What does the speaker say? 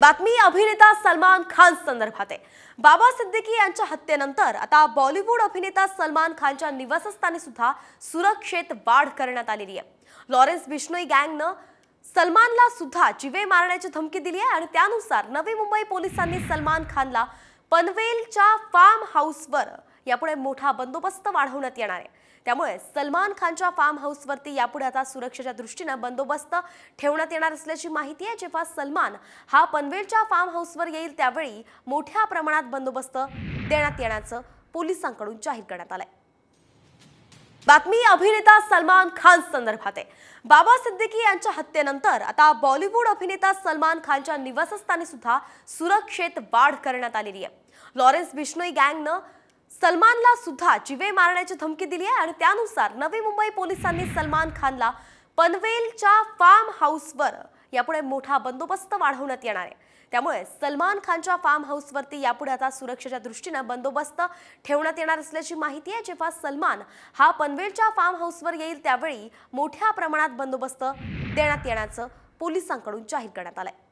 बातमी अभिनेता सलमान खान संदर्भात आहे बाबा सिद्दीकी यांच्या हत्येनंतर आता बॉलिवूड अभिनेता सलमान खानच्या निवासस्थानी सुद्धा सुरक्षेत वाढ करण्यात आलेली आहे लॉरेन्स बिश्नोई गँगनं सलमानला सुद्धा जिवे मारण्याची धमकी दिली आहे आणि त्यानुसार नवी मुंबई पोलिसांनी सलमान खानला पनवेलच्या फार्म हाऊसवर यापुढे मोठा बंदोबस्त वाढवण्यात येणार आहे त्यामुळे सलमान खानच्या फार्म हाऊसवरती यापुढे आता सुरक्षेच्या दृष्टीनं बंदोबस्त ठेवण्यात येणार असल्याची माहिती आहे जेव्हा सलमान हा पनवेलच्या फार्म हाऊसवर येईल त्यावेळी मोठ्या प्रमाणात बंदोबस्त देण्यात येण्याचं पोलिसांकडून जाहीर करण्यात आलंय बातमी अभिनेता सलमान खान संदर्भात आहे बाबा सिद्दीकी यांच्या हत्येनंतर आता बॉलिवूड अभिनेता सलमान खानच्या निवासस्थानी सुद्धा सुरक्षेत वाढ करण्यात आलेली आहे लॉरेन्स बिश्नोई गँगनं सलमानला सुद्धा जिवे मारण्याची धमकी दिली आहे आणि त्यानुसार नवी मुंबई पोलिसांनी सलमान खानला पनवेलच्या फार्म हाऊसवर यापुढे मोठा बंदोबस्त वाढवण्यात येणार आहे त्यामुळे सलमान खानच्या फार्म हाऊसवरती यापुढे आता सुरक्षेच्या दृष्टीनं बंदोबस्त ठेवण्यात येणार असल्याची माहिती आहे जेव्हा सलमान हा पनवेलच्या फार्म हाऊसवर येईल त्यावेळी मोठ्या प्रमाणात बंदोबस्त देण्यात येण्याचं पोलिसांकडून जाहीर करण्यात आलंय